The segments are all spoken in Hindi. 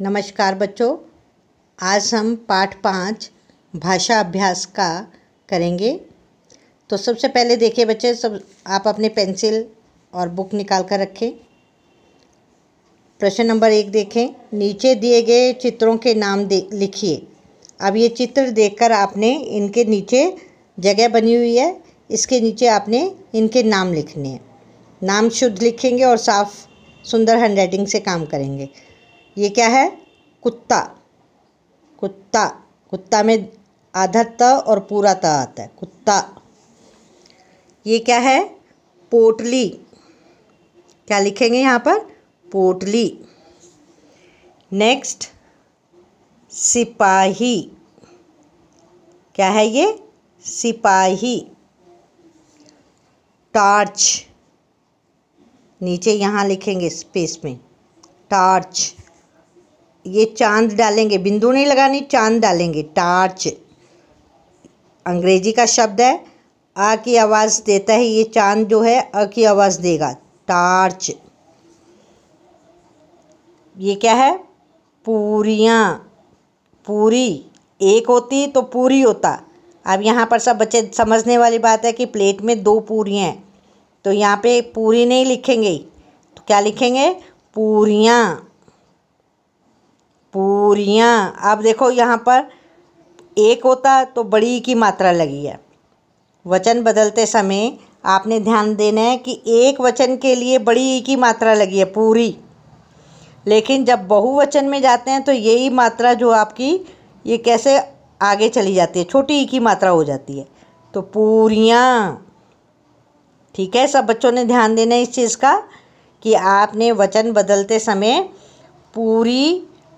नमस्कार बच्चों आज हम पाठ पाँच भाषा अभ्यास का करेंगे तो सबसे पहले देखिए बच्चे सब आप अपने पेंसिल और बुक निकाल कर रखें प्रश्न नंबर एक देखें नीचे दिए गए चित्रों के नाम दे लिखिए अब ये चित्र देखकर आपने इनके नीचे जगह बनी हुई है इसके नीचे आपने इनके नाम लिखने हैं नाम शुद्ध लिखेंगे और साफ़ सुंदर हैंड राइटिंग से काम करेंगे ये क्या है कुत्ता कुत्ता कुत्ता में आधा त और पूरा त आता है कुत्ता ये क्या है पोटली क्या लिखेंगे यहाँ पर पोटली नेक्स्ट सिपाही क्या है ये सिपाही टार्च नीचे यहाँ लिखेंगे स्पेस में टार्च ये चांद डालेंगे बिंदु नहीं लगानी चांद डालेंगे टार्च अंग्रेजी का शब्द है आ की आवाज़ देता है ये चांद जो है अ की आवाज़ देगा टार्च ये क्या है पूरियाँ पूरी एक होती तो पूरी होता अब यहाँ पर सब बच्चे समझने वाली बात है कि प्लेट में दो पूरियाँ हैं तो यहाँ पे पूरी नहीं लिखेंगे तो क्या लिखेंगे पूरियाँ पूरियाँ आप देखो यहाँ पर एक होता तो बड़ी की मात्रा लगी है वचन बदलते समय आपने ध्यान देना है कि एक वचन के लिए बड़ी ई की मात्रा लगी है पूरी लेकिन जब बहुवचन में जाते हैं तो यही मात्रा जो आपकी ये कैसे आगे चली जाती है छोटी ई की मात्रा हो जाती है तो पूरियाँ ठीक है सब बच्चों ने ध्यान देना है इस चीज़ का कि आपने वचन बदलते समय पूरी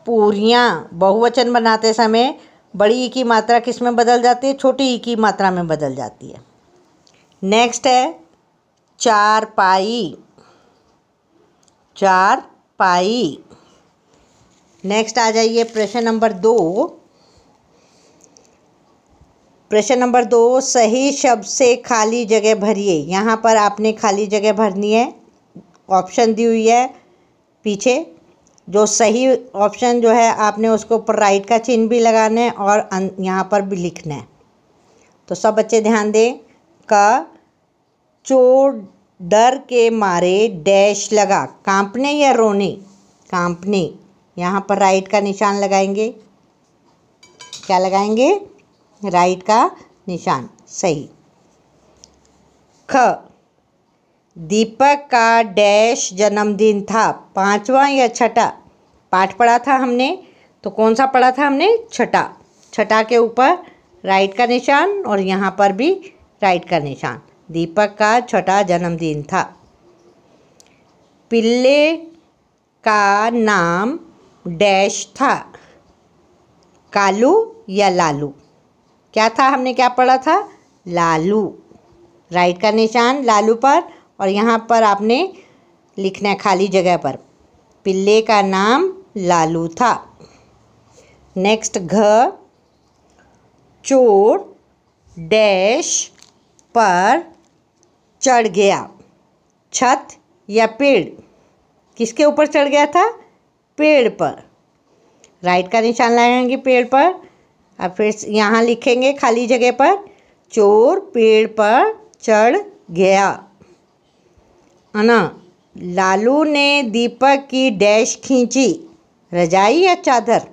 पूरियाँ बहुवचन बनाते समय बड़ी ई की मात्रा किस में बदल जाती है छोटी ई की मात्रा में बदल जाती है नेक्स्ट है चार पाई चार पाई नेक्स्ट आ जाइए प्रश्न नंबर दो प्रश्न नंबर दो सही शब्द से खाली जगह भरिए यहाँ पर आपने खाली जगह भरनी है ऑप्शन दी हुई है पीछे जो सही ऑप्शन जो है आपने उसको ऊपर राइट का चिन्ह भी लगाना है और यहाँ पर भी लिखना है तो सब बच्चे ध्यान दें क चोर डर के मारे डैश लगा कांपने या रोने कांपने यहाँ पर राइट का निशान लगाएंगे क्या लगाएंगे राइट का निशान सही ख दीपक का डैश जन्मदिन था पांचवा या छठा पाठ पढ़ा था हमने तो कौन सा पढ़ा था हमने छठा छठा के ऊपर राइट का निशान और यहाँ पर भी राइट का निशान दीपक का छठा जन्मदिन था पिल्ले का नाम डैश था कालू या लालू क्या था हमने क्या पढ़ा था लालू राइट का निशान लालू पर और यहाँ पर आपने लिखना है खाली जगह पर पिल्ले का नाम लालू था नेक्स्ट घ चोर डैश पर चढ़ गया छत या पेड़ किसके ऊपर चढ़ गया था पेड़ पर राइट का निशान लगाएंगे पेड़ पर और फिर यहाँ लिखेंगे खाली जगह पर चोर पेड़ पर चढ़ गया अना लालू ने दीपक की डैश खींची रजाई या चादर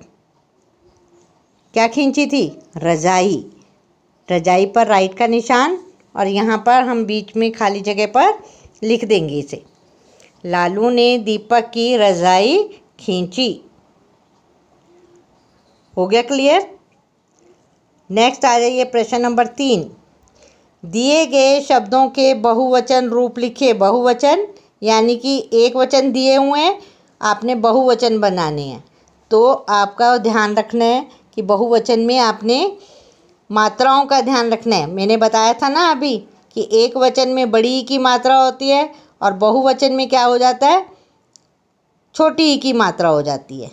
क्या खींची थी रजाई रजाई पर राइट का निशान और यहाँ पर हम बीच में खाली जगह पर लिख देंगे इसे लालू ने दीपक की रजाई खींची हो गया क्लियर नेक्स्ट आ जाइए प्रश्न नंबर तीन दिए गए शब्दों के बहुवचन रूप लिखिए बहुवचन यानी कि एक वचन दिए हुए हैं आपने बहुवचन बनाने हैं तो आपका ध्यान रखना है कि बहुवचन में आपने मात्राओं का ध्यान रखना है मैंने बताया था ना अभी कि एक वचन में बड़ी ई की मात्रा होती है और बहुवचन में क्या हो जाता है छोटी ई की मात्रा हो जाती है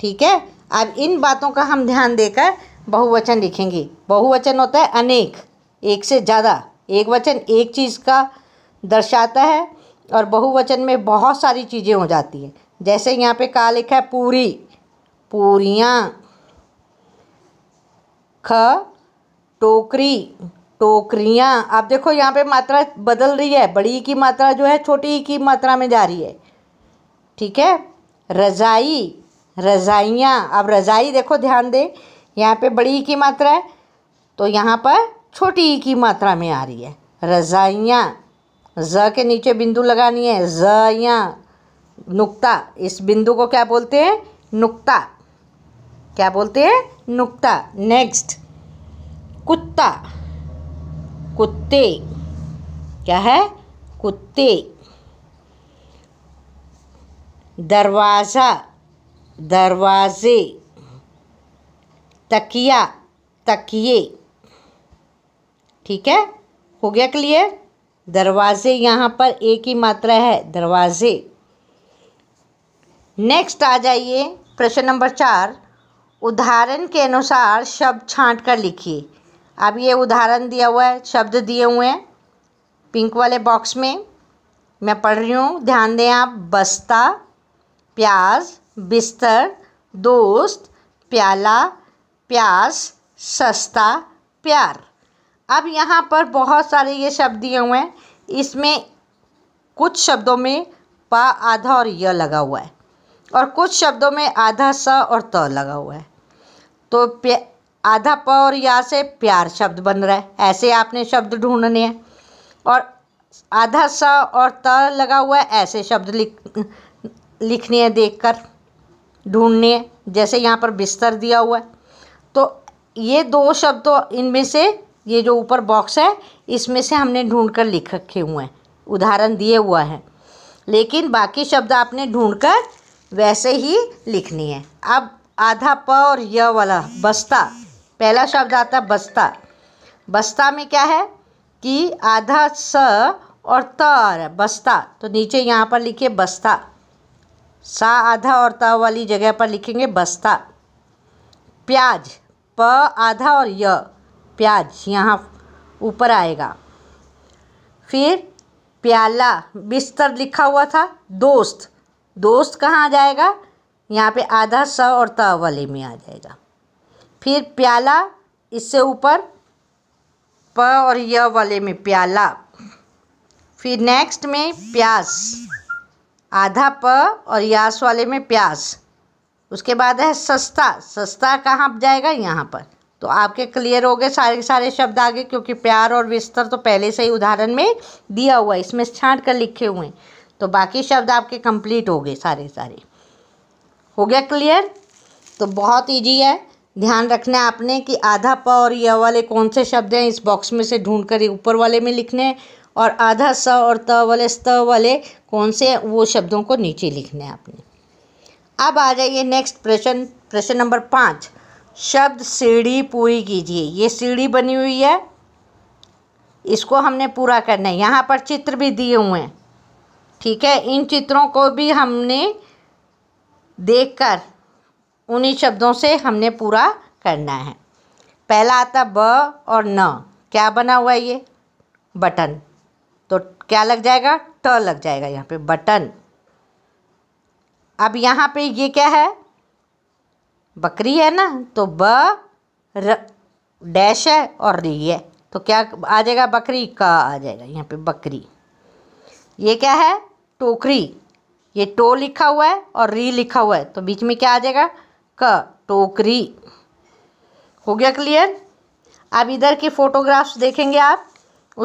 ठीक है अब इन बातों का हम ध्यान देकर बहुवचन लिखेंगे बहुवचन होता है अनेक एक से ज़्यादा एक वचन एक चीज़ का दर्शाता है और बहुवचन में बहुत सारी चीज़ें हो जाती हैं जैसे यहाँ पे कहा लिखा है पूरी पूरियाँ ख टोकरी टोकरियाँ आप देखो यहाँ पे मात्रा बदल रही है बड़ी की मात्रा जो है छोटी की मात्रा में जा रही है ठीक है रज़ाई रज़ाइयाँ अब रज़ाई देखो ध्यान दें यहाँ पे बड़ी की मात्रा है तो यहाँ पर छोटी ई की मात्रा में आ रही है रज़ाइयाँ ज़ के नीचे बिंदु लगानी है ज़या नुक्ता इस बिंदु को क्या बोलते हैं नुक्ता क्या बोलते हैं नुक्ता नेक्स्ट कुत्ता कुत्ते क्या है कुत्ते दरवाज़ा दरवाज़े तकिया तकिए ठीक है हो गया क्लियर दरवाजे यहाँ पर एक ही मात्रा है दरवाजे नेक्स्ट आ जाइए प्रश्न नंबर चार उदाहरण के अनुसार शब्द छांट कर लिखिए अब ये उदाहरण दिया हुआ है शब्द दिए हुए हैं पिंक वाले बॉक्स में मैं पढ़ रही हूँ ध्यान दें आप बस्ता प्याज बिस्तर दोस्त प्याला प्यास सस्ता प्यार अब यहाँ पर बहुत सारे ये शब्द दिए हुए हैं इसमें कुछ शब्दों में पा आधा और य लगा हुआ है और कुछ शब्दों में आधा स और त लगा हुआ है तो आधा प और या से प्यार शब्द बन रहा है ऐसे आपने शब्द ढूंढने हैं और आधा स और त लगा हुआ है ऐसे शब्द लिख लिखने हैं देख कर ढूँढने हैं जैसे यहाँ पर बिस्तर दिया हुआ है तो ये दो शब्द इनमें से ये जो ऊपर बॉक्स है इसमें से हमने ढूंढ कर लिख रखे हुए हैं उदाहरण दिए हुआ है लेकिन बाकी शब्द आपने ढूंढ कर वैसे ही लिखनी है अब आधा प और य वाला बस्ता पहला शब्द आता बस्ता बस्ता में क्या है कि आधा स और त बस्ता तो नीचे यहाँ पर लिखिए बस्ता सा आधा और त वाली जगह पर लिखेंगे बस्ता प्याज प आधा और य प्याज यहाँ ऊपर आएगा फिर प्याला बिस्तर लिखा हुआ था दोस्त दोस्त कहाँ आ जाएगा यहाँ पे आधा स और त वाले में आ जाएगा फिर प्याला इससे ऊपर प और य वाले में प्याला फिर नेक्स्ट में प्यास आधा प और यास वाले में प्यास उसके बाद है सस्ता सस्ता कहाँ जाएगा यहाँ पर तो आपके क्लियर हो गए सारे सारे शब्द आगे क्योंकि प्यार और विस्तर तो पहले से ही उदाहरण में दिया हुआ है इसमें छाँट कर लिखे हुए हैं तो बाकी शब्द आपके कंप्लीट हो गए सारे सारे हो गया क्लियर तो बहुत ईजी है ध्यान रखना है आपने कि आधा प और य वाले कौन से शब्द हैं इस बॉक्स में से ढूंढ कर ऊपर वाले में लिखने और आधा स और त वाले स्त वाले कौन से वो शब्दों को नीचे लिखने आपने अब आ जाइए नेक्स्ट प्रश्न प्रश्न नंबर पाँच शब्द सीढ़ी पूरी कीजिए ये सीढ़ी बनी हुई है इसको हमने पूरा करना है यहाँ पर चित्र भी दिए हुए हैं ठीक है इन चित्रों को भी हमने देखकर उन्हीं शब्दों से हमने पूरा करना है पहला आता ब और न क्या बना हुआ है ये बटन तो क्या लग जाएगा ट लग जाएगा यहाँ पे बटन अब यहाँ पे ये क्या है बकरी है ना तो ब र डैश है और री है तो क्या आ जाएगा बकरी का आ जाएगा यहाँ पे बकरी ये क्या है टोकरी ये टो लिखा हुआ है और री लिखा हुआ है तो बीच में क्या आ जाएगा क टोकरी हो गया क्लियर अब इधर के फोटोग्राफ्स देखेंगे आप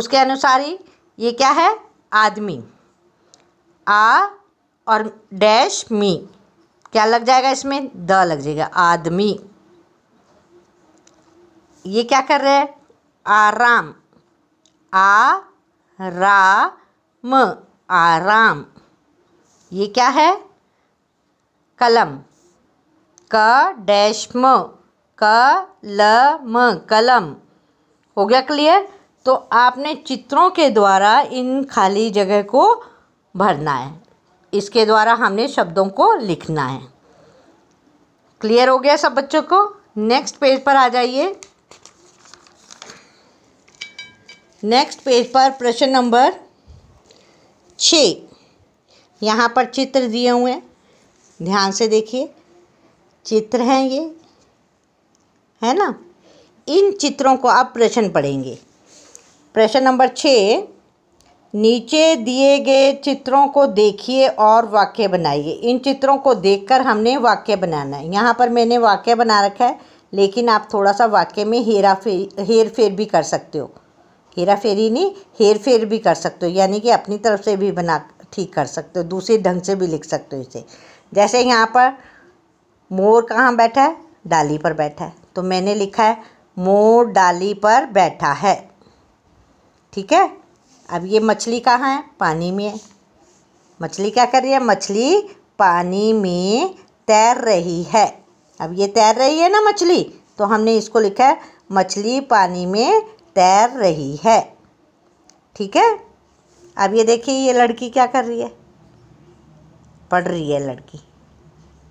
उसके अनुसार ही ये क्या है आदमी आ और डैश मी क्या लग जाएगा इसमें द लग जाएगा आदमी ये क्या कर रहे हैं आराम आ रा म आराम ये क्या है कलम क डैश म क ल म कलम हो गया क्लियर तो आपने चित्रों के द्वारा इन खाली जगह को भरना है इसके द्वारा हमने शब्दों को लिखना है क्लियर हो गया सब बच्चों को नेक्स्ट पेज पर आ जाइए नेक्स्ट पेज पर प्रश्न नंबर छ यहाँ पर चित्र दिए हुए हैं ध्यान से देखिए चित्र हैं ये है ना इन चित्रों को आप प्रश्न पढ़ेंगे प्रश्न नंबर छः नीचे दिए गए चित्रों को देखिए और वाक्य बनाइए इन चित्रों को देखकर हमने वाक्य बनाना है यहाँ पर मैंने वाक्य बना रखा है लेकिन आप थोड़ा सा वाक्य में हेरा फेरी हेर फेर भी कर सकते हो हेरा फेरी नहीं हेर फेर भी कर सकते हो यानी कि अपनी तरफ से भी बना ठीक कर सकते हो दूसरे ढंग से भी लिख सकते हो इसे जैसे यहाँ पर मोर कहाँ बैठा है डाली पर बैठा है तो मैंने लिखा है मोर डाली पर बैठा है ठीक है अब ये मछली कहाँ है पानी में मछली क्या कर रही है मछली पानी में तैर रही है अब ये तैर रही है ना मछली तो हमने इसको लिखा है मछली पानी में तैर रही है ठीक है अब ये देखिए ये लड़की क्या कर रही है पढ़ रही है लड़की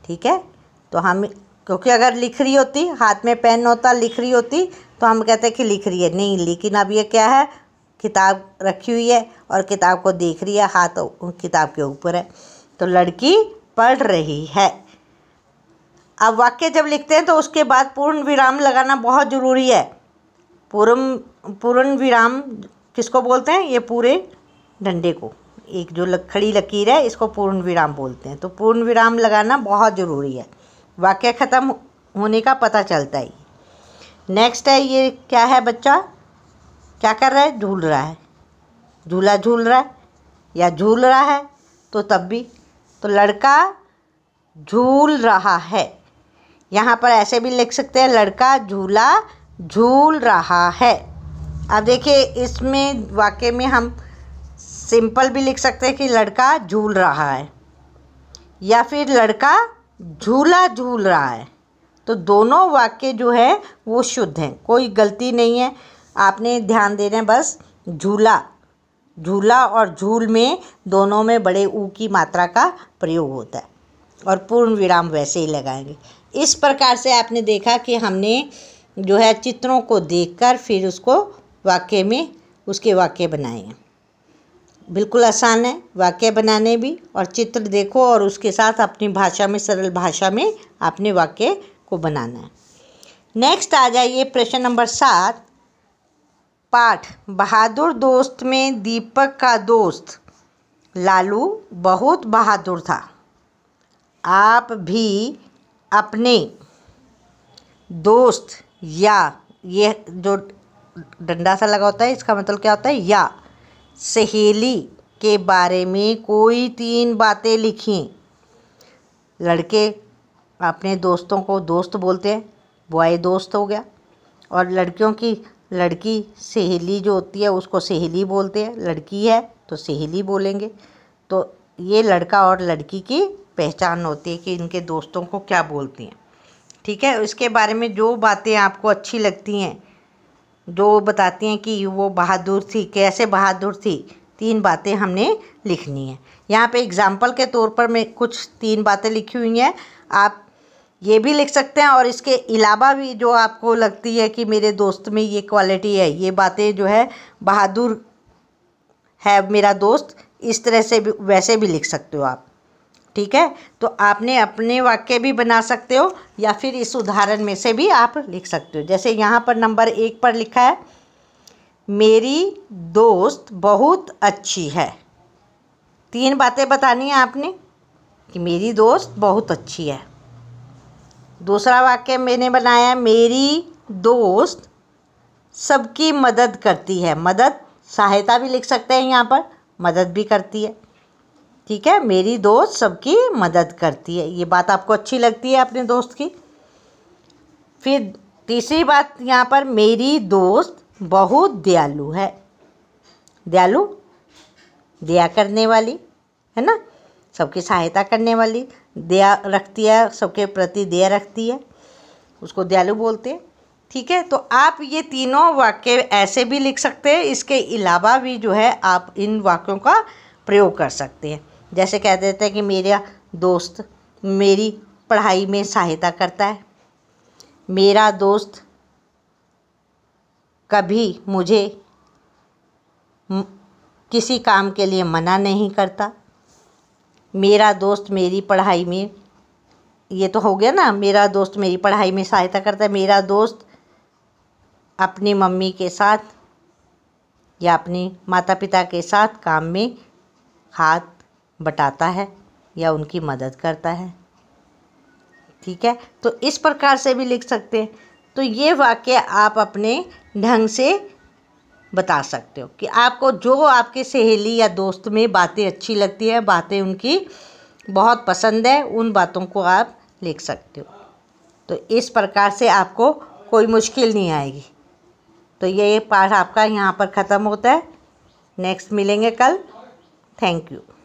ठीक है तो हम क्योंकि अगर लिख रही होती हाथ में पेन होता लिख रही होती तो हम कहते कि लिख रही है नहीं लेकिन अब ये क्या है किताब रखी हुई है और किताब को देख रही है हाथ किताब के ऊपर है तो लड़की पढ़ रही है अब वाक्य जब लिखते हैं तो उसके बाद पूर्ण विराम लगाना बहुत ज़रूरी है पूर्ण पूर्ण विराम किसको बोलते हैं ये पूरे डंडे को एक जो खड़ी लकीर है इसको पूर्ण विराम बोलते हैं तो पूर्ण विराम लगाना बहुत ज़रूरी है वाक्य ख़त्म होने का पता चलता है नेक्स्ट है ये क्या है बच्चा क्या कर रहा है झूल रहा है झूला झूल रहा है या झूल रहा है तो तब भी तो लड़का झूल रहा है यहाँ पर ऐसे भी लिख सकते हैं लड़का झूला झूल रहा है अब देखिए इसमें वाक्य में हम सिंपल भी लिख सकते हैं कि लड़का झूल रहा है या फिर लड़का झूला झूल रहा है तो दोनों वाक्य जो है वो शुद्ध हैं कोई गलती नहीं है आपने ध्यान दे रहे हैं बस झूला झूला और झूल में दोनों में बड़े ऊ की मात्रा का प्रयोग होता है और पूर्ण विराम वैसे ही लगाएंगे इस प्रकार से आपने देखा कि हमने जो है चित्रों को देखकर फिर उसको वाक्य में उसके वाक्य बनाए हैं बिल्कुल आसान है वाक्य बनाने भी और चित्र देखो और उसके साथ अपनी भाषा में सरल भाषा में आपने वाक्य को बनाना है नेक्स्ट आ जाइए प्रश्न नंबर सात पाठ बहादुर दोस्त में दीपक का दोस्त लालू बहुत बहादुर था आप भी अपने दोस्त या ये जो डंडा सा लगा होता है इसका मतलब क्या होता है या सहेली के बारे में कोई तीन बातें लिखी लड़के अपने दोस्तों को दोस्त बोलते हैं बॉय दोस्त हो गया और लड़कियों की लड़की सहेली जो होती है उसको सहेली बोलते हैं लड़की है तो सहेली बोलेंगे तो ये लड़का और लड़की की पहचान होती है कि इनके दोस्तों को क्या बोलती हैं ठीक है इसके बारे में जो बातें आपको अच्छी लगती हैं जो बताती हैं कि वो बहादुर थी कैसे बहादुर थी तीन बातें हमने लिखनी है यहाँ पे एग्ज़ाम्पल के तौर पर मैं कुछ तीन बातें लिखी हुई हैं आप ये भी लिख सकते हैं और इसके अलावा भी जो आपको लगती है कि मेरे दोस्त में ये क्वालिटी है ये बातें जो है बहादुर है मेरा दोस्त इस तरह से भी वैसे भी लिख सकते हो आप ठीक है तो आपने अपने वाक्य भी बना सकते हो या फिर इस उदाहरण में से भी आप लिख सकते हो जैसे यहाँ पर नंबर एक पर लिखा है मेरी दोस्त बहुत अच्छी है तीन बातें बतानी है आपने कि मेरी दोस्त बहुत अच्छी है दूसरा वाक्य मैंने बनाया मेरी दोस्त सबकी मदद करती है मदद सहायता भी लिख सकते हैं यहाँ पर मदद भी करती है ठीक है मेरी दोस्त सबकी मदद करती है ये बात आपको अच्छी लगती है अपने दोस्त की फिर तीसरी बात यहाँ पर मेरी दोस्त बहुत दयालु है दयालु दया करने वाली है ना सबकी सहायता करने वाली दया रखती है सबके प्रति दया रखती है उसको दयालु बोलते हैं ठीक है तो आप ये तीनों वाक्य ऐसे भी लिख सकते हैं इसके अलावा भी जो है आप इन वाक्यों का प्रयोग कर सकते हैं जैसे कह देते हैं कि मेरा दोस्त मेरी पढ़ाई में सहायता करता है मेरा दोस्त कभी मुझे किसी काम के लिए मना नहीं करता मेरा दोस्त मेरी पढ़ाई में ये तो हो गया ना मेरा दोस्त मेरी पढ़ाई में सहायता करता है मेरा दोस्त अपनी मम्मी के साथ या अपने माता पिता के साथ काम में हाथ बटाता है या उनकी मदद करता है ठीक है तो इस प्रकार से भी लिख सकते हैं तो ये वाक्य आप अपने ढंग से बता सकते हो कि आपको जो आपके सहेली या दोस्त में बातें अच्छी लगती है बातें उनकी बहुत पसंद है उन बातों को आप लिख सकते हो तो इस प्रकार से आपको कोई मुश्किल नहीं आएगी तो ये पाठ आपका यहाँ पर ख़त्म होता है नेक्स्ट मिलेंगे कल थैंक यू